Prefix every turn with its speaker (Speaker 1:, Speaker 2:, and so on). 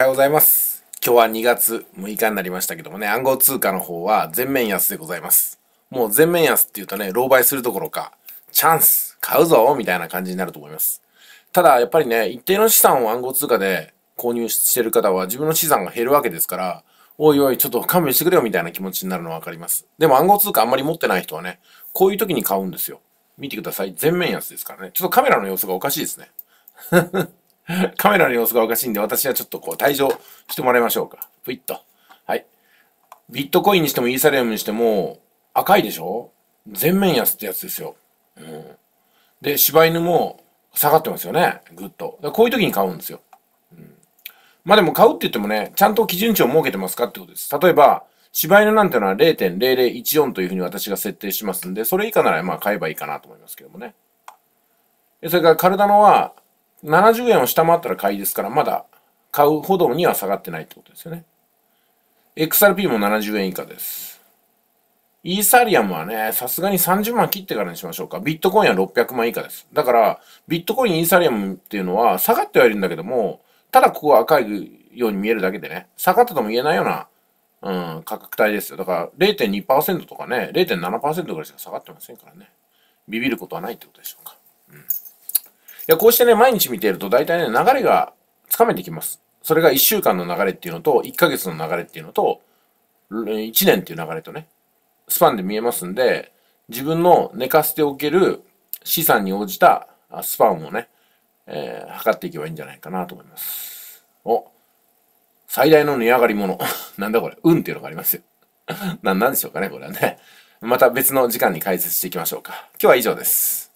Speaker 1: おはようございます。今日は2月6日になりましたけどもね、暗号通貨の方は全面安でございます。もう全面安っていうとね、狼狽するどころか、チャンス買うぞみたいな感じになると思います。ただ、やっぱりね、一定の資産を暗号通貨で購入してる方は自分の資産が減るわけですから、おいおい、ちょっと勘弁してくれよみたいな気持ちになるのはわかります。でも暗号通貨あんまり持ってない人はね、こういう時に買うんですよ。見てください。全面安ですからね。ちょっとカメラの様子がおかしいですね。カメラの様子がおかしいんで、私はちょっとこう退場してもらいましょうか。ふいっと。はい。ビットコインにしてもイーサリアムにしても、赤いでしょ全面安ってやつですよ。うん。で、柴犬も下がってますよね。ぐっと。こういう時に買うんですよ。うん。まあでも買うって言ってもね、ちゃんと基準値を設けてますかってことです。例えば、柴犬なんてのは0.0014というふうに私が設定しますんで、それ以下ならまあ買えばいいかなと思いますけどもね。それからカルダノは70円を下回ったら買いですから、まだ買うほどには下がってないってことですよね。XRP も70円以下です。イーサリアムはね、さすがに30万切ってからにしましょうか。ビットコインは600万以下です。だから、ビットコイン、イーサリアムっていうのは下がってはいるんだけども、ただここは赤いように見えるだけでね、下がったとも言えないような、うん、価格帯ですよ。だから0.2%とかね、0.7%ぐらいしか下がってませんからね。ビビることはないってことでしょうか。うんや、こうしてね、毎日見ていると大体ね、流れがつかめてきます。それが1週間の流れっていうのと、1ヶ月の流れっていうのと、1年っていう流れとね、スパンで見えますんで、自分の寝かせておける資産に応じたスパンをね、えー、測っていけばいいんじゃないかなと思います。お最大の値上がり物。なんだこれ運っていうのがありますよ。な、なんでしょうかねこれはね。また別の時間に解説していきましょうか。今日は以上です。